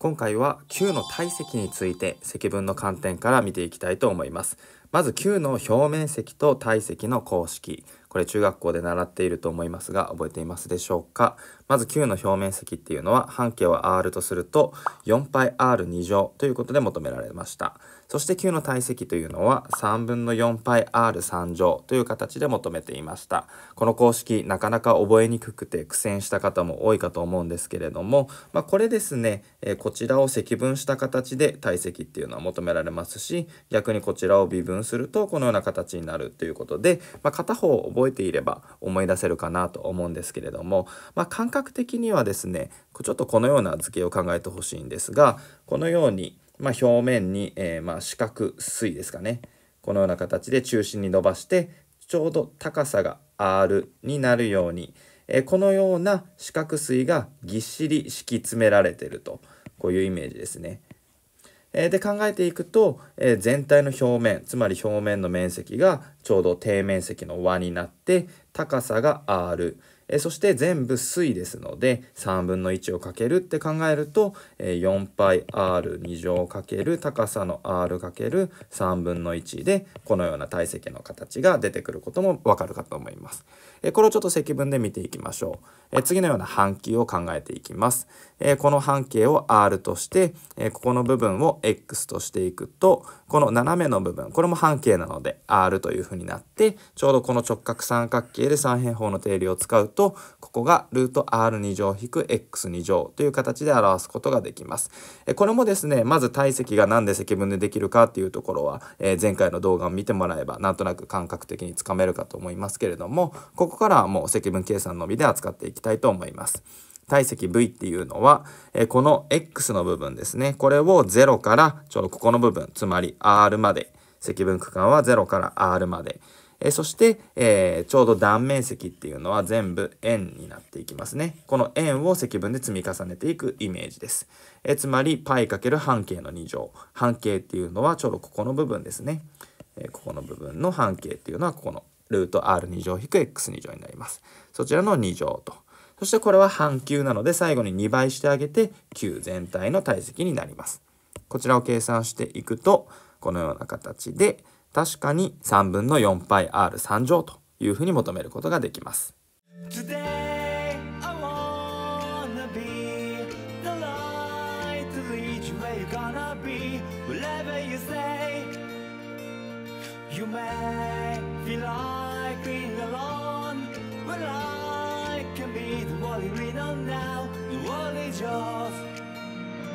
今回は球の体積について積分の観点から見ていきたいと思います。まず9の表面積と体積の公式。これ中学校で習っていると思いますが、覚えていますでしょうかまず9の表面積っていうのは、半径を r とすると 4πr2 乗ということで求められました。そして9の体積というのは、3分の 4πr3 乗という形で求めていました。この公式、なかなか覚えにくくて苦戦した方も多いかと思うんですけれども、まあ、これですね、えー、こちらを積分した形で体積っていうのは求められますし、逆にこちらを微分分するとこのような形になるということで、まあ、片方を覚えていれば思い出せるかなと思うんですけれども、まあ、感覚的にはですねちょっとこのような図形を考えてほしいんですがこのように、まあ、表面に、えー、ま四角錐ですかねこのような形で中心に伸ばしてちょうど高さが R になるように、えー、このような四角錐がぎっしり敷き詰められてるとこういうイメージですね。えで考えていくと、え全体の表面つまり表面の面積がちょうど底面積の和になって高さが r、えそして全部水ですので3分の1をかけるって考えると、4πr2 乗かける高さの r かける3分の1でこのような体積の形が出てくることもわかるかと思います、えこれをちょっと積分で見ていきましょう、え次のような半径を考えていきます、えこの半径を r として、えここの部分を x としていくと、この斜めの部分、これも半径なので R というふうになって、ちょうどこの直角三角形で三平方の定理を使うと、ここがルート R2 乗 -X2 乗という形で表すことができます。えこれもですね、まず体積が何で積分でできるかっていうところは、えー、前回の動画を見てもらえば、なんとなく感覚的につかめるかと思いますけれども、ここからはもう積分計算のみで扱っていきたいと思います。体積 V っていうのは、えこの X の部分ですね。これを0からちょうどここの部分、つまり R まで。積分区間は0から R まで。えそして、えー、ちょうど断面積っていうのは全部円になっていきますね。この円を積分で積み重ねていくイメージです。えつまり π× 半径の2乗。半径っていうのはちょうどここの部分ですね。えここの部分の半径っていうのはここのルート r2 乗 -x2 乗になります。そちらの2乗と。そしてこれは半球なので最後に2倍してあげて球全体の体積になります。こちらを計算していくとこのような形で確かに3分の 4πr3 乗というふうに求めることができます。Today, we know now the world is yours.